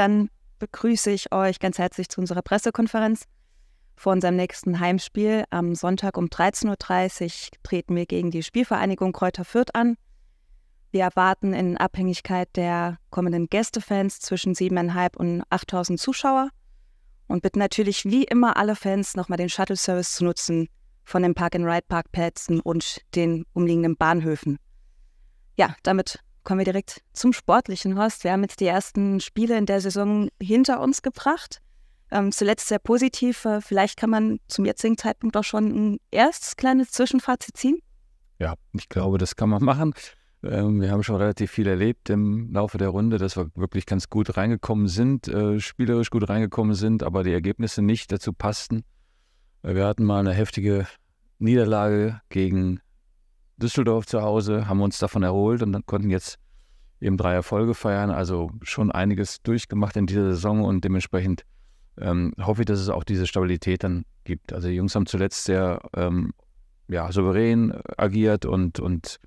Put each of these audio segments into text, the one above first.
dann begrüße ich euch ganz herzlich zu unserer Pressekonferenz vor unserem nächsten Heimspiel. Am Sonntag um 13.30 Uhr treten wir gegen die Spielvereinigung Kräuter Fürth an. Wir erwarten in Abhängigkeit der kommenden Gästefans zwischen 7.500 und 8.000 Zuschauer und bitten natürlich wie immer alle Fans nochmal den Shuttle-Service zu nutzen von den Park-and-Ride-Parkplätzen und den umliegenden Bahnhöfen. Ja, damit kommen wir direkt zum Sportlichen, Horst. Wir haben jetzt die ersten Spiele in der Saison hinter uns gebracht. Ähm, zuletzt sehr positiv. Äh, vielleicht kann man zum jetzigen Zeitpunkt auch schon ein erstes kleines Zwischenfazit ziehen. Ja, ich glaube, das kann man machen. Ähm, wir haben schon relativ viel erlebt im Laufe der Runde, dass wir wirklich ganz gut reingekommen sind, äh, spielerisch gut reingekommen sind, aber die Ergebnisse nicht dazu passten. Äh, wir hatten mal eine heftige Niederlage gegen Düsseldorf zu Hause, haben uns davon erholt und dann konnten jetzt eben drei Erfolge feiern. Also schon einiges durchgemacht in dieser Saison und dementsprechend ähm, hoffe ich, dass es auch diese Stabilität dann gibt. Also die Jungs haben zuletzt sehr ähm, ja, souverän äh, agiert und, und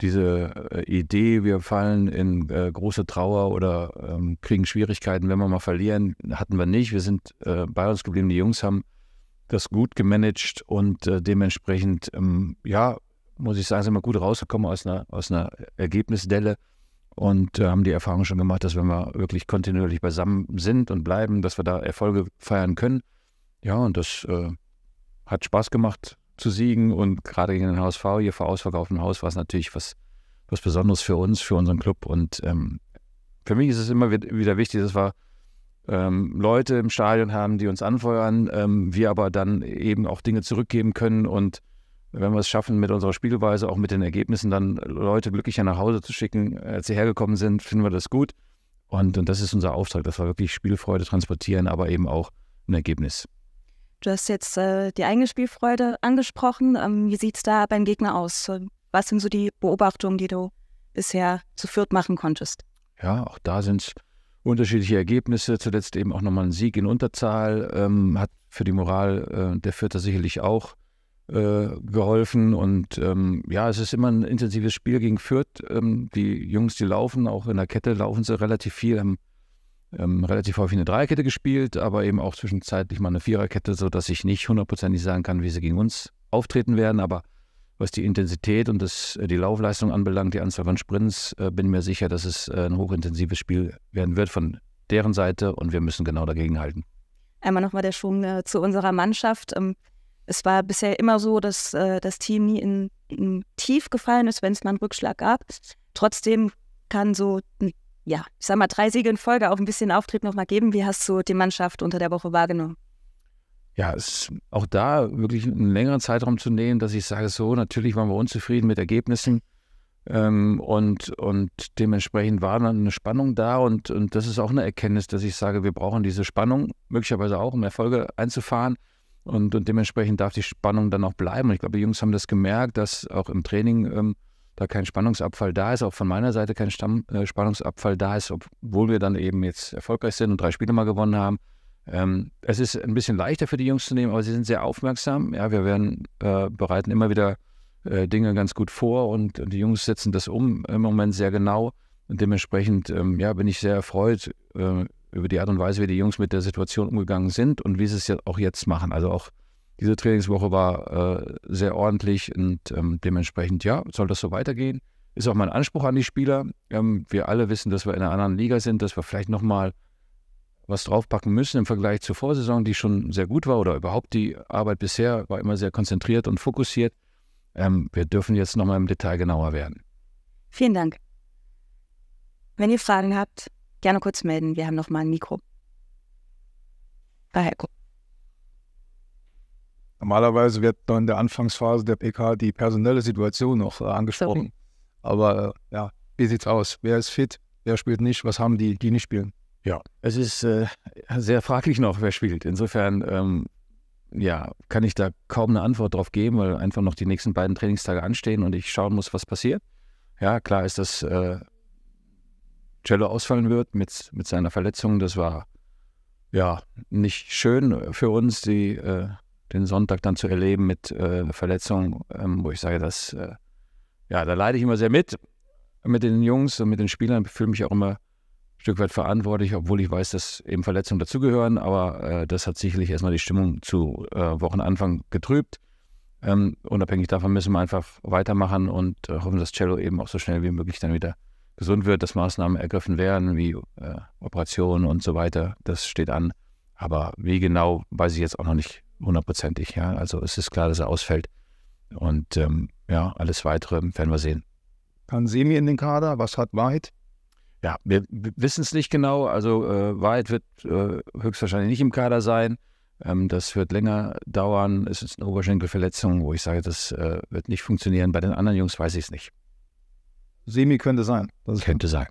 diese äh, Idee, wir fallen in äh, große Trauer oder ähm, kriegen Schwierigkeiten, wenn wir mal verlieren, hatten wir nicht. Wir sind äh, bei uns geblieben. Die Jungs haben das gut gemanagt und äh, dementsprechend, ähm, ja, muss ich sagen, sind wir gut rausgekommen aus einer, aus einer Ergebnisdelle und äh, haben die Erfahrung schon gemacht, dass wenn wir wirklich kontinuierlich beisammen sind und bleiben, dass wir da Erfolge feiern können. Ja, und das äh, hat Spaß gemacht zu siegen und gerade gegen den HSV hier vor ausverkauftem Haus war es natürlich was, was Besonderes für uns, für unseren Club und ähm, für mich ist es immer wieder wichtig, dass wir ähm, Leute im Stadion haben, die uns anfeuern, ähm, wir aber dann eben auch Dinge zurückgeben können und wenn wir es schaffen, mit unserer Spielweise, auch mit den Ergebnissen, dann Leute glücklicher nach Hause zu schicken, äh, als sie hergekommen sind, finden wir das gut. Und, und das ist unser Auftrag, dass wir wirklich Spielfreude transportieren, aber eben auch ein Ergebnis. Du hast jetzt äh, die eigene Spielfreude angesprochen. Ähm, wie sieht es da beim Gegner aus? Was sind so die Beobachtungen, die du bisher zu Fürth machen konntest? Ja, auch da sind es unterschiedliche Ergebnisse. Zuletzt eben auch nochmal ein Sieg in Unterzahl. Ähm, hat für die Moral äh, der Fürther sicherlich auch äh, geholfen. Und ähm, ja, es ist immer ein intensives Spiel gegen Fürth. Ähm, die Jungs, die laufen, auch in der Kette laufen sie relativ viel, haben ähm, relativ häufig eine Dreierkette gespielt, aber eben auch zwischenzeitlich mal eine Viererkette, sodass ich nicht hundertprozentig sagen kann, wie sie gegen uns auftreten werden. Aber was die Intensität und das, äh, die Laufleistung anbelangt, die Anzahl von Sprints, äh, bin mir sicher, dass es äh, ein hochintensives Spiel werden wird von deren Seite und wir müssen genau dagegen halten. Einmal nochmal der Schwung äh, zu unserer Mannschaft. Ähm, es war bisher immer so, dass äh, das Team nie in, in Tief gefallen ist, wenn es mal einen Rückschlag gab. Trotzdem kann so, hm, ja, ich sag mal, drei Siege in Folge auch ein bisschen Auftrieb nochmal geben. Wie hast du die Mannschaft unter der Woche wahrgenommen? Ja, es ist auch da wirklich einen längeren Zeitraum zu nehmen, dass ich sage, so, natürlich waren wir unzufrieden mit Ergebnissen. Ähm, und, und dementsprechend war dann eine Spannung da und, und das ist auch eine Erkenntnis, dass ich sage, wir brauchen diese Spannung möglicherweise auch, um Erfolge einzufahren. Und, und dementsprechend darf die Spannung dann auch bleiben. Und ich glaube, die Jungs haben das gemerkt, dass auch im Training ähm, da kein Spannungsabfall da ist, auch von meiner Seite kein Stamm, äh, Spannungsabfall da ist, obwohl wir dann eben jetzt erfolgreich sind und drei Spiele mal gewonnen haben. Ähm, es ist ein bisschen leichter für die Jungs zu nehmen, aber sie sind sehr aufmerksam. Ja, wir werden, äh, bereiten immer wieder äh, Dinge ganz gut vor und, und, die Jungs setzen das um im Moment sehr genau. Und dementsprechend ähm, ja, bin ich sehr erfreut äh, über die Art und Weise, wie die Jungs mit der Situation umgegangen sind und wie sie es ja auch jetzt machen. Also auch diese Trainingswoche war äh, sehr ordentlich und ähm, dementsprechend, ja, soll das so weitergehen. Ist auch mein Anspruch an die Spieler. Ähm, wir alle wissen, dass wir in einer anderen Liga sind, dass wir vielleicht nochmal was draufpacken müssen im Vergleich zur Vorsaison, die schon sehr gut war oder überhaupt die Arbeit bisher war immer sehr konzentriert und fokussiert. Ähm, wir dürfen jetzt nochmal im Detail genauer werden. Vielen Dank. Wenn ihr Fragen habt, gerne kurz melden. Wir haben noch mal ein Mikro. Bei Helco. Normalerweise wird dann in der Anfangsphase der PK die personelle Situation noch äh, angesprochen. Sorry. Aber äh, ja, wie sieht's aus? Wer ist fit? Wer spielt nicht? Was haben die, die nicht spielen? Ja, es ist äh, sehr fraglich noch, wer spielt. Insofern ähm, ja, kann ich da kaum eine Antwort drauf geben, weil einfach noch die nächsten beiden Trainingstage anstehen und ich schauen muss, was passiert. Ja, klar ist das äh, Cello ausfallen wird mit, mit seiner Verletzung. Das war ja nicht schön für uns, die, äh, den Sonntag dann zu erleben mit äh, Verletzung, ähm, wo ich sage, dass äh, ja, da leide ich immer sehr mit mit den Jungs und mit den Spielern. Ich fühle mich auch immer ein Stück weit verantwortlich, obwohl ich weiß, dass eben Verletzungen dazugehören. Aber äh, das hat sicherlich erstmal die Stimmung zu äh, Wochenanfang getrübt. Ähm, unabhängig davon müssen wir einfach weitermachen und äh, hoffen, dass Cello eben auch so schnell wie möglich dann wieder gesund wird, dass Maßnahmen ergriffen werden, wie äh, Operationen und so weiter. Das steht an. Aber wie genau, weiß ich jetzt auch noch nicht hundertprozentig. Ja? Also es ist klar, dass er ausfällt. Und ähm, ja, alles Weitere werden wir sehen. Kann Semi in den Kader? Was hat Wahrheit? Ja, wir wissen es nicht genau. Also äh, Wahrheit wird äh, höchstwahrscheinlich nicht im Kader sein. Ähm, das wird länger dauern. Es ist eine Oberschenkelverletzung, wo ich sage, das äh, wird nicht funktionieren. Bei den anderen Jungs weiß ich es nicht. Semi könnte sein. Das könnte sein.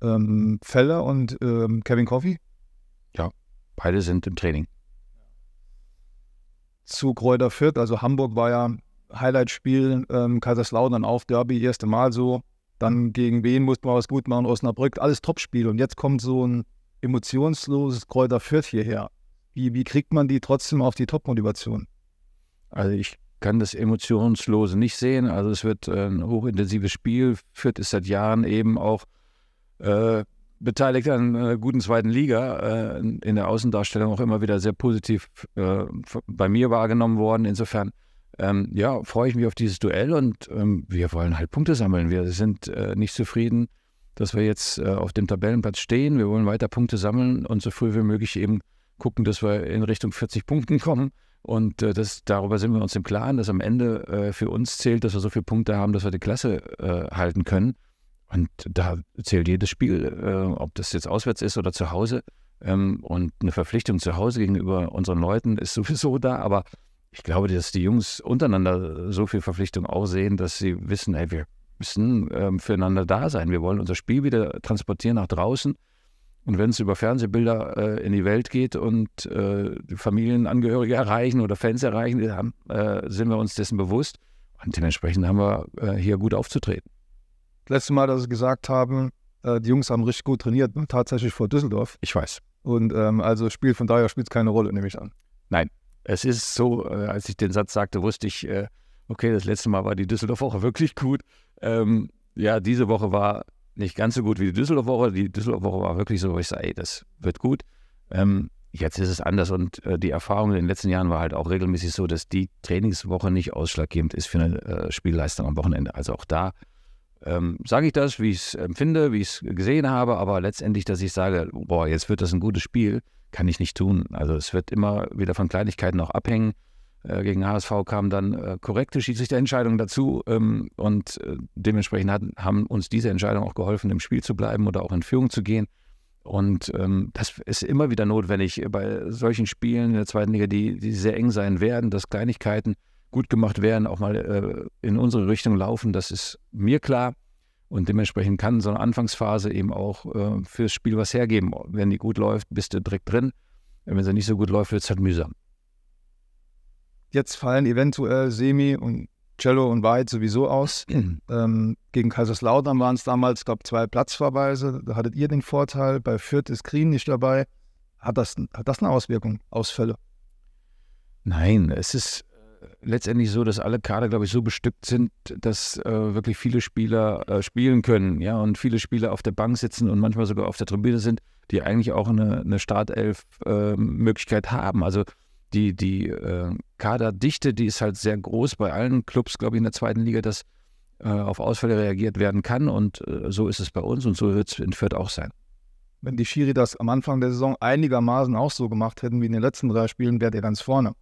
Ähm, Feller und ähm, Kevin Coffey? Ja, beide sind im Training. Zu Kräuter Fürth, also Hamburg war ja Highlight-Spiel, ähm, Kaiserslautern auf Derby, erste Mal so. Dann gegen wen musste man was gut machen, Osnabrück, alles Topspiel. Und jetzt kommt so ein emotionsloses Kräuter Fürth hierher. Wie, wie kriegt man die trotzdem auf die Top-Motivation? Also ich kann das Emotionslose nicht sehen. Also es wird äh, ein hochintensives Spiel. Fürth ist seit Jahren eben auch äh, beteiligt an einer äh, guten zweiten Liga. Äh, in der Außendarstellung auch immer wieder sehr positiv äh, bei mir wahrgenommen worden. Insofern ähm, ja, freue ich mich auf dieses Duell und ähm, wir wollen halt Punkte sammeln. Wir sind äh, nicht zufrieden, dass wir jetzt auf dem Tabellenplatz stehen. Wir wollen weiter Punkte sammeln und so früh wie möglich eben gucken, dass wir in Richtung 40 Punkten kommen. Und äh, das, darüber sind wir uns im Klaren, dass am Ende äh, für uns zählt, dass wir so viele Punkte haben, dass wir die Klasse äh, halten können. Und da zählt jedes Spiel, äh, ob das jetzt auswärts ist oder zu Hause. Ähm, und eine Verpflichtung zu Hause gegenüber unseren Leuten ist sowieso da. Aber ich glaube, dass die Jungs untereinander so viel Verpflichtung auch sehen, dass sie wissen, hey, wir müssen ähm, füreinander da sein. Wir wollen unser Spiel wieder transportieren nach draußen. Und wenn es über Fernsehbilder äh, in die Welt geht und äh, Familienangehörige erreichen oder Fans erreichen, haben, äh, sind wir uns dessen bewusst. Und dementsprechend haben wir äh, hier gut aufzutreten. Das letzte Mal, dass Sie gesagt haben, äh, die Jungs haben richtig gut trainiert, ne? tatsächlich vor Düsseldorf. Ich weiß. Und ähm, also spielt von daher spielt keine Rolle, nehme ich an. Nein, es ist so, äh, als ich den Satz sagte, wusste ich, okay, das letzte Mal war die Düsseldorf-Woche wirklich gut. Ähm, ja, diese Woche war nicht ganz so gut wie die Düsseldorf-Woche. Die Düsseldorf-Woche war wirklich so, wo ich sage, ey, das wird gut. Ähm, jetzt ist es anders und äh, die Erfahrung in den letzten Jahren war halt auch regelmäßig so, dass die Trainingswoche nicht ausschlaggebend ist für eine äh, Spielleistung am Wochenende. Also auch da ähm, sage ich das, wie ich es empfinde, wie ich es gesehen habe, aber letztendlich, dass ich sage, boah, jetzt wird das ein gutes Spiel, kann ich nicht tun. Also es wird immer wieder von Kleinigkeiten auch abhängen. Äh, gegen HSV kamen dann äh, korrekte Schiedsrichterentscheidungen dazu ähm, und äh, dementsprechend hat, haben uns diese Entscheidungen auch geholfen, im Spiel zu bleiben oder auch in Führung zu gehen. Und ähm, das ist immer wieder notwendig bei solchen Spielen in der zweiten Liga, die, die sehr eng sein werden, dass Kleinigkeiten gut gemacht werden, auch mal äh, in unsere Richtung laufen. Das ist mir klar. Und dementsprechend kann so eine Anfangsphase eben auch äh, fürs Spiel was hergeben. Wenn die gut läuft, bist du direkt drin. Wenn sie nicht so gut läuft, wird es halt mühsam. Jetzt fallen eventuell Semi und Cello und White sowieso aus. ähm, gegen Kaiserslautern waren es damals, glaube ich, zwei Platzverweise. Da hattet ihr den Vorteil. Bei Fürth ist Green nicht dabei. Hat das, hat das eine Auswirkung, Ausfälle? Nein, es ist äh, letztendlich so, dass alle Kader, glaube ich, so bestückt sind, dass äh, wirklich viele Spieler äh, spielen können, ja, und viele Spieler auf der Bank sitzen und manchmal sogar auf der Tribüne sind, die eigentlich auch eine, eine Startelf-Möglichkeit äh, haben. Also die, die äh, Kaderdichte, die ist halt sehr groß bei allen Clubs, glaube ich, in der zweiten Liga, dass äh, auf Ausfälle reagiert werden kann. Und äh, so ist es bei uns und so wird es in Fürth auch sein. Wenn die Schiri das am Anfang der Saison einigermaßen auch so gemacht hätten wie in den letzten drei Spielen, wärt ihr ganz vorne.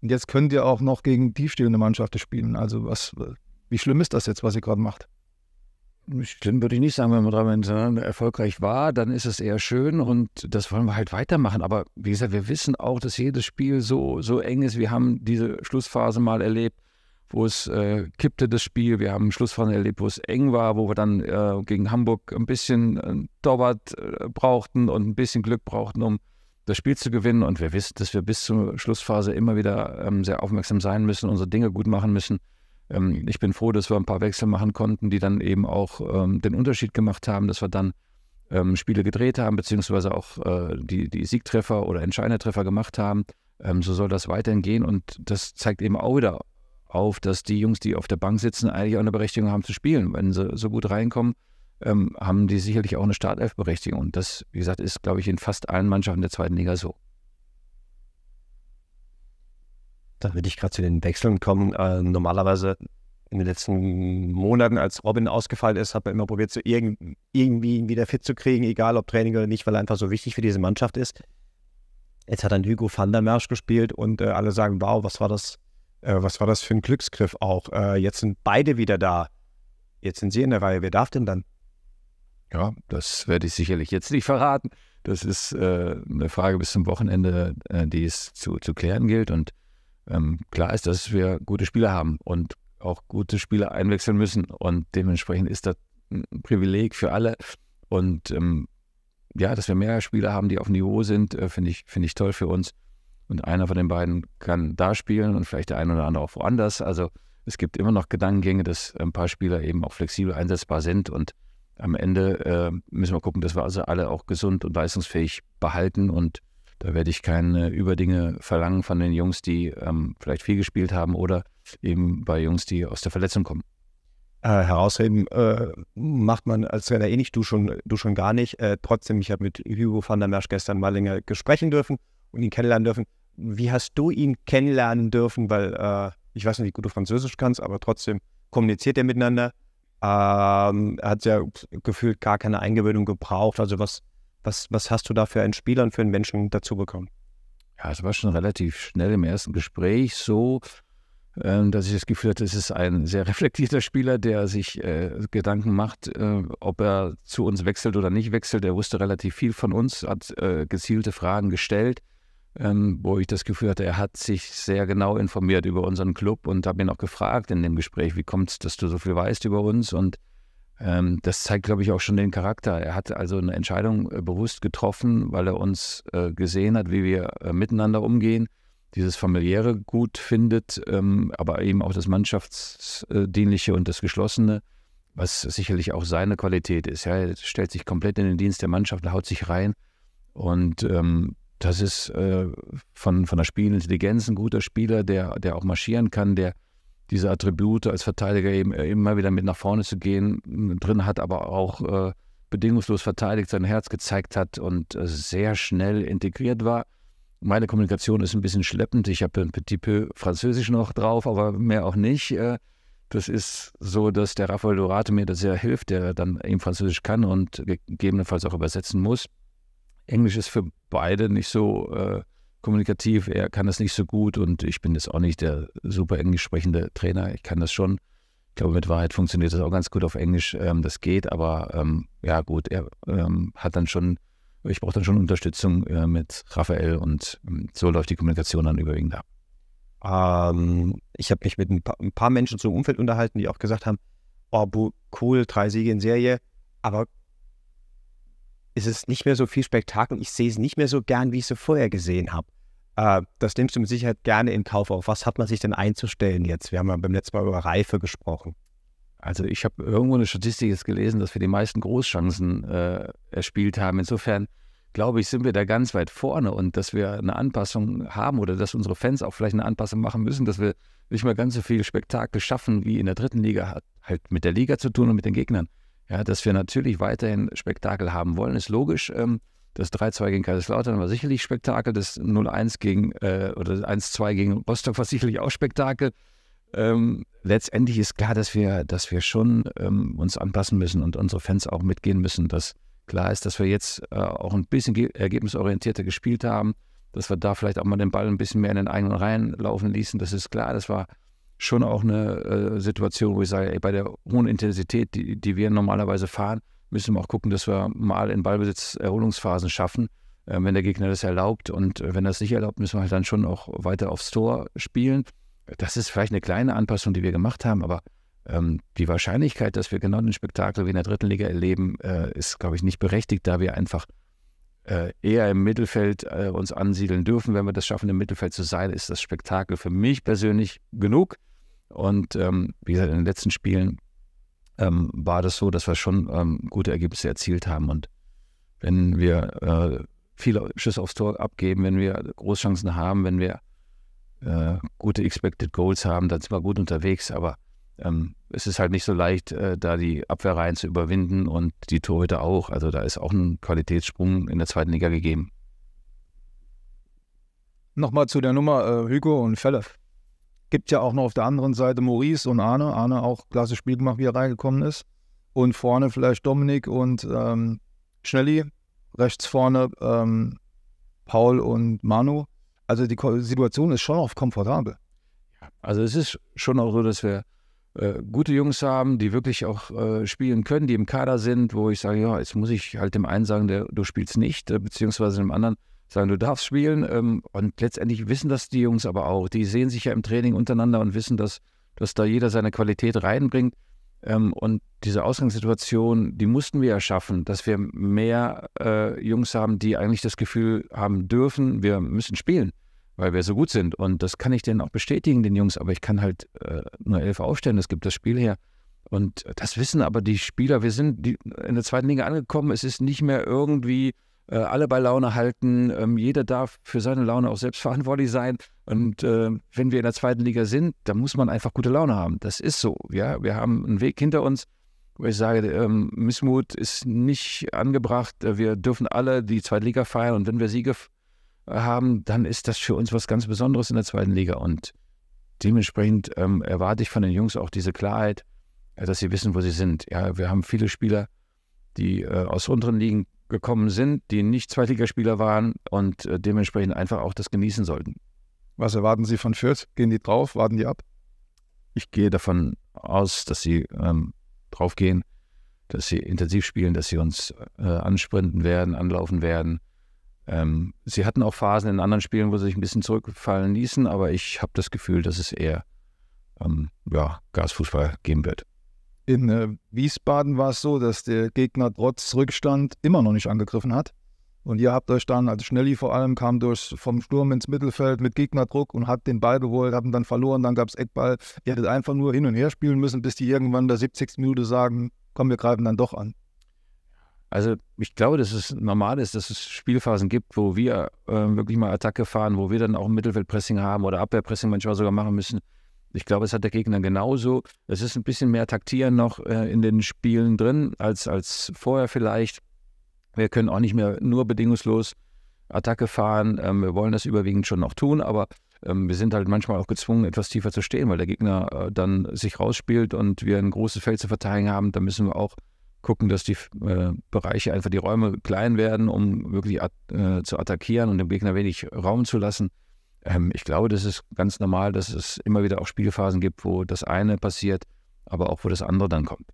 Und jetzt könnt ihr auch noch gegen tiefstehende Mannschaften spielen. Also was, äh, wie schlimm ist das jetzt, was ihr gerade macht? schlimm würde ich nicht sagen, wenn man damit erfolgreich war, dann ist es eher schön und das wollen wir halt weitermachen. Aber wie gesagt, wir wissen auch, dass jedes Spiel so, so eng ist. Wir haben diese Schlussphase mal erlebt, wo es äh, kippte, das Spiel. Wir haben Schlussphase erlebt, wo es eng war, wo wir dann äh, gegen Hamburg ein bisschen äh, Torwart äh, brauchten und ein bisschen Glück brauchten, um das Spiel zu gewinnen. Und wir wissen, dass wir bis zur Schlussphase immer wieder ähm, sehr aufmerksam sein müssen, unsere Dinge gut machen müssen. Ähm, ich bin froh, dass wir ein paar Wechsel machen konnten, die dann eben auch ähm, den Unterschied gemacht haben, dass wir dann ähm, Spiele gedreht haben, beziehungsweise auch äh, die, die Siegtreffer oder Entscheidertreffer gemacht haben. Ähm, so soll das weiterhin gehen und das zeigt eben auch wieder auf, dass die Jungs, die auf der Bank sitzen, eigentlich auch eine Berechtigung haben zu spielen. Wenn sie so gut reinkommen, ähm, haben die sicherlich auch eine Startelfberechtigung. Und das, wie gesagt, ist, glaube ich, in fast allen Mannschaften der zweiten Liga so. Da würde ich gerade zu den Wechseln kommen. Äh, normalerweise in den letzten Monaten, als Robin ausgefallen ist, hat man immer probiert, so irg irgendwie wieder fit zu kriegen, egal ob Training oder nicht, weil er einfach so wichtig für diese Mannschaft ist. Jetzt hat dann Hugo van der Marsch gespielt und äh, alle sagen, wow, was war das, äh, was war das für ein Glücksgriff auch. Äh, jetzt sind beide wieder da. Jetzt sind sie in der Reihe. Wer darf denn dann? Ja, das werde ich sicherlich jetzt nicht verraten. Das ist äh, eine Frage bis zum Wochenende, die es zu, zu klären gilt. Und ähm, klar ist, dass wir gute Spieler haben und auch gute Spieler einwechseln müssen. Und dementsprechend ist das ein Privileg für alle. Und ähm, ja, dass wir mehr Spieler haben, die auf Niveau sind, äh, finde ich, find ich toll für uns. Und einer von den beiden kann da spielen und vielleicht der eine oder andere auch woanders. Also es gibt immer noch Gedankengänge, dass ein paar Spieler eben auch flexibel einsetzbar sind. Und am Ende äh, müssen wir gucken, dass wir also alle auch gesund und leistungsfähig behalten. Und da werde ich keine Überdinge verlangen von den Jungs, die ähm, vielleicht viel gespielt haben oder eben bei Jungs, die aus der Verletzung kommen. Äh, herausheben äh, macht man als Trainer eh nicht, du schon, du schon gar nicht. Äh, trotzdem, ich habe mit Hugo van der Mersch gestern mal länger gesprechen dürfen und ihn kennenlernen dürfen. Wie hast du ihn kennenlernen dürfen? Weil äh, ich weiß nicht, wie gut du Französisch kannst, aber trotzdem kommuniziert er miteinander. Ähm, er hat ja gefühlt gar keine Eingewöhnung gebraucht. Also was was, was hast du da für einen Spieler und für einen Menschen dazu bekommen? Ja, es war schon relativ schnell im ersten Gespräch so, ähm, dass ich das Gefühl hatte, es ist ein sehr reflektierter Spieler, der sich äh, Gedanken macht, äh, ob er zu uns wechselt oder nicht wechselt. Er wusste relativ viel von uns, hat äh, gezielte Fragen gestellt, ähm, wo ich das Gefühl hatte, er hat sich sehr genau informiert über unseren Club und habe ihn auch gefragt in dem Gespräch, wie kommt es, dass du so viel weißt über uns? Und ähm, das zeigt, glaube ich, auch schon den Charakter. Er hat also eine Entscheidung äh, bewusst getroffen, weil er uns äh, gesehen hat, wie wir äh, miteinander umgehen, dieses familiäre gut findet, ähm, aber eben auch das Mannschaftsdienliche und das Geschlossene, was sicherlich auch seine Qualität ist. Ja, er stellt sich komplett in den Dienst der Mannschaft, haut sich rein und ähm, das ist äh, von, von der Spielintelligenz ein guter Spieler, der, der auch marschieren kann, der diese Attribute als Verteidiger eben äh, immer wieder mit nach vorne zu gehen drin hat, aber auch äh, bedingungslos verteidigt, sein Herz gezeigt hat und äh, sehr schnell integriert war. Meine Kommunikation ist ein bisschen schleppend. Ich habe ein petit peu Französisch noch drauf, aber mehr auch nicht. Äh, das ist so, dass der Raphael Dorate mir da sehr hilft, der dann eben Französisch kann und gegebenenfalls auch übersetzen muss. Englisch ist für beide nicht so äh, kommunikativ, er kann das nicht so gut und ich bin jetzt auch nicht der super englisch sprechende Trainer, ich kann das schon. Ich glaube, mit Wahrheit funktioniert das auch ganz gut auf Englisch, ähm, das geht, aber ähm, ja gut, er ähm, hat dann schon, ich brauche dann schon Unterstützung äh, mit Raphael und ähm, so läuft die Kommunikation dann überwiegend ab. Ähm, ich habe mich mit ein paar, ein paar Menschen zum Umfeld unterhalten, die auch gesagt haben, oh, cool, drei Siege in Serie, aber ist es nicht mehr so viel Spektakel. und Ich sehe es nicht mehr so gern, wie ich es vorher gesehen habe. Äh, das nimmst du mit Sicherheit gerne in Kauf. Auf was hat man sich denn einzustellen jetzt? Wir haben ja beim letzten Mal über Reife gesprochen. Also ich habe irgendwo eine Statistik jetzt gelesen, dass wir die meisten Großchancen äh, erspielt haben. Insofern glaube ich, sind wir da ganz weit vorne und dass wir eine Anpassung haben oder dass unsere Fans auch vielleicht eine Anpassung machen müssen, dass wir nicht mal ganz so viel Spektakel schaffen, wie in der dritten Liga hat halt mit der Liga zu tun und mit den Gegnern. Ja, dass wir natürlich weiterhin Spektakel haben wollen, ist logisch. Ähm, das 3-2 gegen Kaiserslautern war sicherlich Spektakel. Das 0-1 gegen äh, oder 1-2 gegen Rostock war sicherlich auch Spektakel. Ähm, letztendlich ist klar, dass wir, dass wir schon ähm, uns anpassen müssen und unsere Fans auch mitgehen müssen, dass klar ist, dass wir jetzt äh, auch ein bisschen ergebnisorientierter gespielt haben, dass wir da vielleicht auch mal den Ball ein bisschen mehr in den eigenen Reihen laufen ließen. Das ist klar, das war schon auch eine äh, Situation, wo ich sage, ey, bei der hohen Intensität, die, die wir normalerweise fahren, müssen wir auch gucken, dass wir mal in Ballbesitz Erholungsphasen schaffen, äh, wenn der Gegner das erlaubt. Und äh, wenn das nicht erlaubt, müssen wir halt dann schon auch weiter aufs Tor spielen. Das ist vielleicht eine kleine Anpassung, die wir gemacht haben, aber ähm, die Wahrscheinlichkeit, dass wir genau den Spektakel wie in der dritten Liga erleben, äh, ist, glaube ich, nicht berechtigt, da wir einfach äh, eher im Mittelfeld äh, uns ansiedeln dürfen. Wenn wir das schaffen, im Mittelfeld zu sein, ist das Spektakel für mich persönlich genug. Und ähm, wie gesagt, in den letzten Spielen ähm, war das so, dass wir schon ähm, gute Ergebnisse erzielt haben. Und wenn wir äh, viele Schüsse aufs Tor abgeben, wenn wir Großchancen haben, wenn wir äh, gute Expected Goals haben, dann sind wir gut unterwegs. Aber ähm, es ist halt nicht so leicht, äh, da die Abwehrreihen zu überwinden und die Torhüter auch. Also da ist auch ein Qualitätssprung in der zweiten Liga gegeben. Nochmal zu der Nummer äh, Hugo und Felle. Gibt ja auch noch auf der anderen Seite Maurice und Arne. Arne auch klasse Spiel gemacht, wie er reingekommen ist. Und vorne vielleicht Dominik und ähm, Schnelli. Rechts vorne ähm, Paul und Manu. Also die Situation ist schon auch komfortabel. Also es ist schon auch so, dass wir äh, gute Jungs haben, die wirklich auch äh, spielen können, die im Kader sind, wo ich sage, ja, jetzt muss ich halt dem einen sagen, der, du spielst nicht, äh, beziehungsweise dem anderen, sagen, du darfst spielen. Ähm, und letztendlich wissen das die Jungs aber auch. Die sehen sich ja im Training untereinander und wissen, dass, dass da jeder seine Qualität reinbringt. Ähm, und diese Ausgangssituation, die mussten wir ja schaffen, dass wir mehr äh, Jungs haben, die eigentlich das Gefühl haben dürfen, wir müssen spielen, weil wir so gut sind. Und das kann ich denen auch bestätigen, den Jungs, aber ich kann halt äh, nur elf aufstellen, es gibt das Spiel her. Und das wissen aber die Spieler, wir sind die, in der zweiten Liga angekommen, es ist nicht mehr irgendwie äh, alle bei Laune halten. Ähm, jeder darf für seine Laune auch selbst verantwortlich sein. Und äh, wenn wir in der zweiten Liga sind, dann muss man einfach gute Laune haben. Das ist so. Ja, wir haben einen Weg hinter uns. Wo ich sage, ähm, Missmut ist nicht angebracht. Wir dürfen alle die zweite Liga feiern. Und wenn wir Siege äh, haben, dann ist das für uns was ganz Besonderes in der zweiten Liga. Und dementsprechend ähm, erwarte ich von den Jungs auch diese Klarheit, äh, dass sie wissen, wo sie sind. Ja, wir haben viele Spieler, die äh, aus unteren Ligen gekommen sind, die nicht Zweitligaspieler waren und äh, dementsprechend einfach auch das genießen sollten. Was erwarten Sie von Fürth? Gehen die drauf? Warten die ab? Ich gehe davon aus, dass sie ähm, draufgehen, dass sie intensiv spielen, dass sie uns äh, ansprinten werden, anlaufen werden. Ähm, sie hatten auch Phasen in anderen Spielen, wo sie sich ein bisschen zurückfallen ließen, aber ich habe das Gefühl, dass es eher ähm, ja, Gasfußball geben wird. In äh, Wiesbaden war es so, dass der Gegner trotz Rückstand immer noch nicht angegriffen hat. Und ihr habt euch dann, also Schnelli vor allem, kam durch vom Sturm ins Mittelfeld mit Gegnerdruck und hat den Ball geholt, hat ihn dann verloren, dann gab es Eckball. Ihr hättet einfach nur hin und her spielen müssen, bis die irgendwann in der 70. Minute sagen, komm, wir greifen dann doch an. Also ich glaube, dass es normal ist, dass es Spielphasen gibt, wo wir äh, wirklich mal Attacke fahren, wo wir dann auch Mittelfeldpressing haben oder Abwehrpressing manchmal sogar machen müssen. Ich glaube, es hat der Gegner genauso. Es ist ein bisschen mehr Taktieren noch äh, in den Spielen drin als, als vorher vielleicht. Wir können auch nicht mehr nur bedingungslos Attacke fahren. Ähm, wir wollen das überwiegend schon noch tun, aber ähm, wir sind halt manchmal auch gezwungen, etwas tiefer zu stehen, weil der Gegner äh, dann sich rausspielt und wir ein großes Feld zu verteidigen haben. Da müssen wir auch gucken, dass die äh, Bereiche einfach die Räume klein werden, um wirklich at äh, zu attackieren und dem Gegner wenig Raum zu lassen. Ähm, ich glaube, das ist ganz normal, dass es immer wieder auch Spielphasen gibt, wo das eine passiert, aber auch wo das andere dann kommt.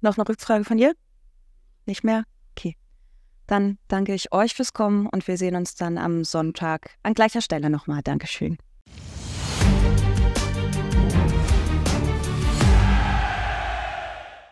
Noch eine Rückfrage von dir? Nicht mehr? Okay. Dann danke ich euch fürs Kommen und wir sehen uns dann am Sonntag an gleicher Stelle nochmal. Dankeschön.